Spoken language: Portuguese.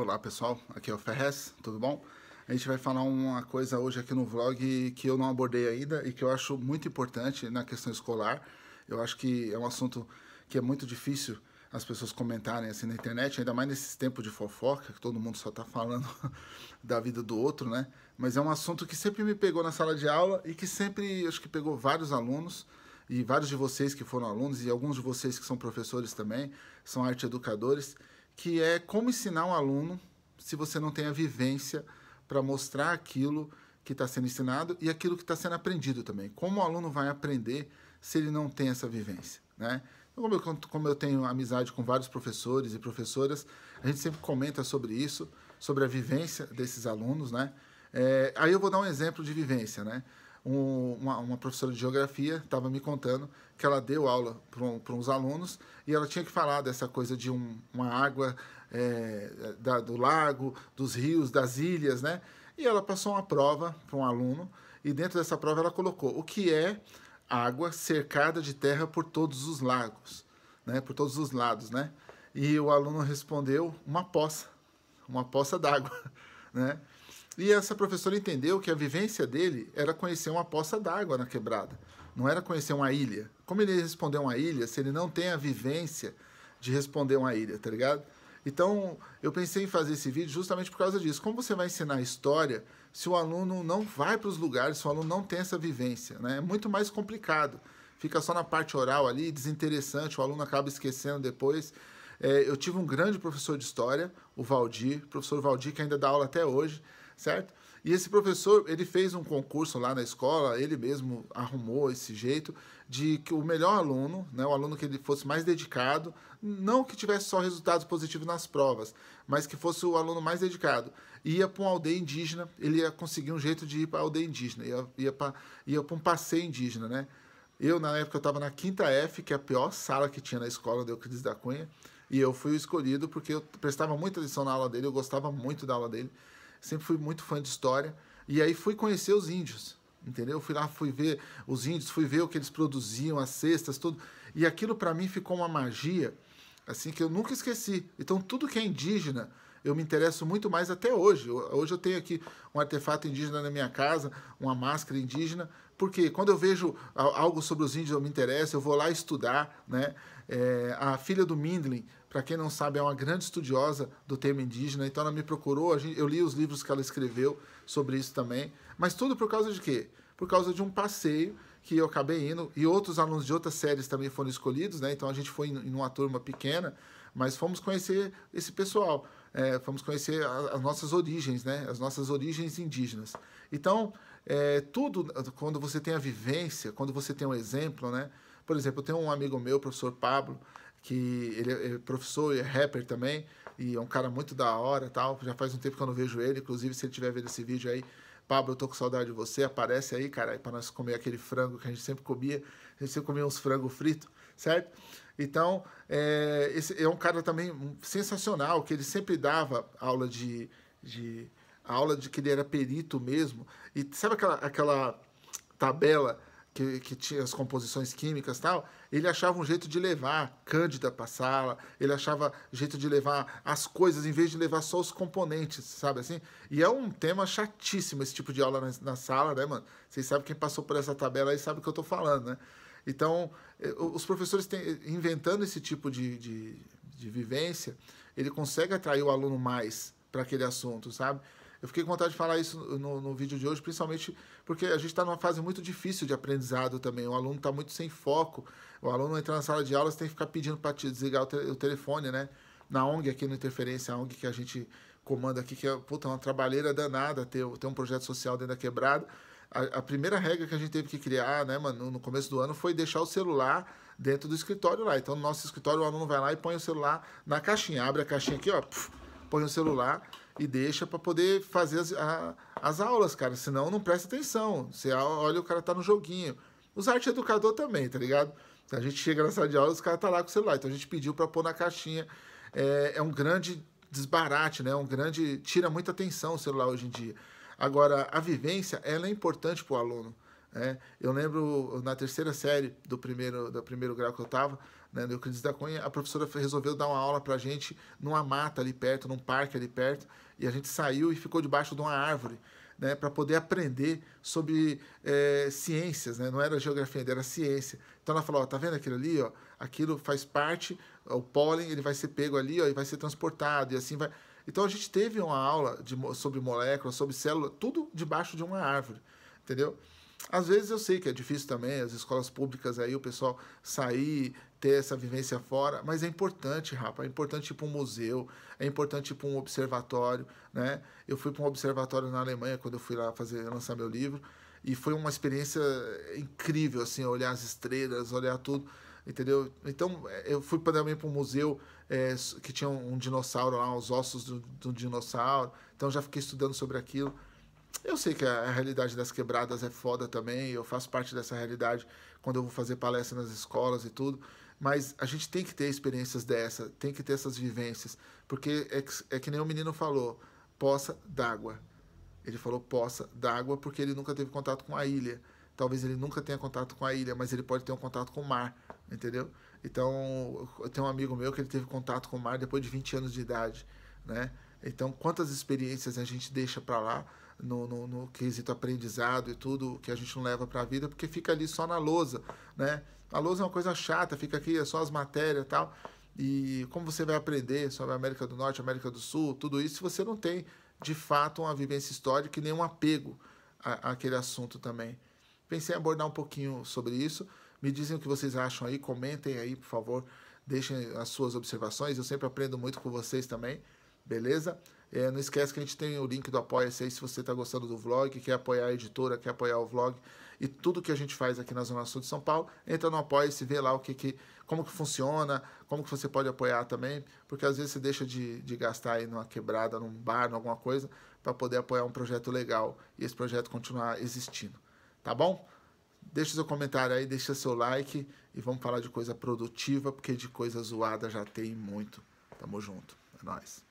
Olá pessoal, aqui é o Ferrez, tudo bom? A gente vai falar uma coisa hoje aqui no vlog que eu não abordei ainda e que eu acho muito importante na questão escolar. Eu acho que é um assunto que é muito difícil as pessoas comentarem assim na internet, ainda mais nesses tempos de fofoca, que todo mundo só tá falando da vida do outro, né? Mas é um assunto que sempre me pegou na sala de aula e que sempre acho que pegou vários alunos e vários de vocês que foram alunos e alguns de vocês que são professores também, são arte educadores que é como ensinar um aluno se você não tem a vivência para mostrar aquilo que está sendo ensinado e aquilo que está sendo aprendido também. Como o aluno vai aprender se ele não tem essa vivência, né? Então, como eu, como eu tenho amizade com vários professores e professoras, a gente sempre comenta sobre isso, sobre a vivência desses alunos, né? É, aí eu vou dar um exemplo de vivência, né? um, uma, uma, professora de geografia estava me contando que ela deu aula para um, uns alunos e ela tinha que falar dessa coisa de um, uma água é, da, do lago, dos rios, das ilhas, né? E ela passou uma prova para um aluno e dentro dessa prova ela colocou o que é água cercada de terra por todos os lagos, né? Por todos os lados, né? E o aluno respondeu uma poça, uma poça d'água, né? E essa professora entendeu que a vivência dele era conhecer uma poça d'água na quebrada, não era conhecer uma ilha. Como ele ia responder uma ilha se ele não tem a vivência de responder uma ilha, tá ligado? Então, eu pensei em fazer esse vídeo justamente por causa disso. Como você vai ensinar história se o aluno não vai para os lugares, se o aluno não tem essa vivência? Né? É muito mais complicado. Fica só na parte oral ali, desinteressante, o aluno acaba esquecendo depois. É, eu tive um grande professor de história, o Valdir, professor Valdir, que ainda dá aula até hoje certo? E esse professor, ele fez um concurso lá na escola, ele mesmo arrumou esse jeito de que o melhor aluno, né, o aluno que ele fosse mais dedicado, não que tivesse só resultados positivos nas provas, mas que fosse o aluno mais dedicado, ia para uma aldeia indígena, ele ia conseguir um jeito de ir para a aldeia indígena, ia, ia para ia um passeio indígena, né? Eu, na época, eu estava na quinta F, que é a pior sala que tinha na escola de Euclides da Cunha, e eu fui escolhido porque eu prestava muita atenção na aula dele, eu gostava muito da aula dele, sempre fui muito fã de história. E aí fui conhecer os índios, entendeu? Fui lá, fui ver os índios, fui ver o que eles produziam, as cestas, tudo. E aquilo para mim ficou uma magia, assim, que eu nunca esqueci. Então tudo que é indígena eu me interesso muito mais até hoje. Hoje eu tenho aqui um artefato indígena na minha casa, uma máscara indígena, porque quando eu vejo algo sobre os índios eu me interesso, eu vou lá estudar, né? É, a filha do Mindlin, para quem não sabe, é uma grande estudiosa do tema indígena, então ela me procurou, eu li os livros que ela escreveu sobre isso também, mas tudo por causa de quê? Por causa de um passeio que eu acabei indo, e outros alunos de outras séries também foram escolhidos, né? Então a gente foi em uma turma pequena, mas fomos conhecer esse pessoal é, conhecer as nossas origens, né? As nossas origens indígenas. Então, é, tudo, quando você tem a vivência, quando você tem um exemplo, né? Por exemplo, eu tenho um amigo meu, o professor Pablo, que é, ele é professor e é rapper também, e é um cara muito da hora tal. Já faz um tempo que eu não vejo ele, inclusive se ele estiver vendo esse vídeo aí, Pablo, eu tô com saudade de você, aparece aí, cara, para nós comer aquele frango que a gente sempre comia você comia uns frango frito, certo? Então, é, esse é um cara também sensacional, que ele sempre dava aula de, de aula de que ele era perito mesmo. E sabe aquela, aquela tabela que, que, tinha as composições químicas tal, ele achava um jeito de levar Cândida para sala, ele achava jeito de levar as coisas em vez de levar só os componentes, sabe assim? E é um tema chatíssimo esse tipo de aula na, na sala, né, mano? Vocês sabem quem passou por essa tabela aí sabe o que eu tô falando, né? Então, eh, os professores têm, inventando esse tipo de, de, de vivência, ele consegue atrair o aluno mais para aquele assunto, sabe? Eu fiquei com vontade de falar isso no, no vídeo de hoje, principalmente porque a gente está numa fase muito difícil de aprendizado também. O aluno está muito sem foco. O aluno entra na sala de aula, você tem que ficar pedindo para te desligar o, te, o, telefone, né? Na ONG, aqui no Interferência, a ONG que a gente comanda aqui, que é puta, uma trabalheira danada ter, ter um projeto social dentro da quebrada a, a, primeira regra que a gente teve que criar, né, mano, no começo do ano, foi deixar o celular dentro do escritório lá. Então, no nosso escritório, o aluno vai lá e põe o celular na caixinha. Abre a caixinha aqui, ó, põe o celular e deixa para poder fazer as, a, as aulas, cara. Senão, não presta atenção. Você olha, o cara tá no joguinho. Os arte educador também, tá ligado? A gente chega na sala de aula, os caras tá lá com o celular. Então, a gente pediu para pôr na caixinha. É, é um grande desbarate, né? um grande. tira muita atenção o celular hoje em dia. Agora, a vivência ela é importante para o aluno. Né? Eu lembro na terceira série do primeiro, do primeiro grau que eu estava, né, do Euclides da Cunha, a professora resolveu dar uma aula para a gente numa mata ali perto, num parque ali perto, e a gente saiu e ficou debaixo de uma árvore. Né, para poder aprender sobre é, ciências, né? não era geografia era ciência. Então ela falou, ó, tá vendo aquilo ali? Ó? Aquilo faz parte, ó, o pólen ele vai ser pego ali ó, e vai ser transportado, e assim vai... Então a gente teve uma aula de, sobre moléculas, sobre célula, tudo debaixo de uma árvore, entendeu? Às vezes eu sei que é difícil também, as escolas públicas aí, o pessoal sair, ter essa vivência fora, mas é importante, rapaz, é importante ir para um museu, é importante ir para um observatório, né? Eu fui para um observatório na Alemanha quando eu fui lá fazer lançar meu livro e foi uma experiência incrível assim, olhar as estrelas, olhar tudo entendeu? Então é, eu fui também para um museu é, que tinha um, dinossauro lá, os ossos do, do, dinossauro, então já fiquei estudando sobre aquilo. Eu sei que a, a, realidade das quebradas é foda também, eu faço parte dessa realidade quando eu vou fazer palestra nas escolas e tudo, mas a gente tem que ter experiências dessa, tem que ter essas vivências, porque é, é que nem o menino falou, poça d'água. Ele falou poça d'água porque ele nunca teve contato com a ilha talvez ele nunca tenha contato com a ilha, mas ele pode ter um contato com o mar, entendeu? Então, eu tenho um amigo meu que ele teve contato com o mar depois de 20 anos de idade, né? Então, quantas experiências a gente deixa para lá no, no, no, quesito aprendizado e tudo que a gente não leva para a vida, porque fica ali só na lousa, né? A lousa é uma coisa chata, fica aqui, é só as matérias e tal. E como você vai aprender sobre a América do Norte, América do Sul, tudo isso, se você não tem, de fato, uma vivência histórica e nenhum apego àquele assunto também. Pensei em abordar um pouquinho sobre isso. Me dizem o que vocês acham aí, comentem aí, por favor, deixem as suas observações. Eu sempre aprendo muito com vocês também, beleza? É, não esquece que a gente tem o link do Apoia-se aí se você está gostando do vlog, quer apoiar a editora, quer apoiar o vlog e tudo que a gente faz aqui na Zona Sul de São Paulo. Entra no Apoia-se, vê lá o que, que, como que funciona, como que você pode apoiar também, porque às vezes você deixa de, de gastar aí numa quebrada, num bar, em alguma coisa, para poder apoiar um projeto legal e esse projeto continuar existindo tá bom? Deixa seu comentário aí, deixa seu like e vamos falar de coisa produtiva, porque de coisa zoada já tem muito. Tamo junto. É nóis.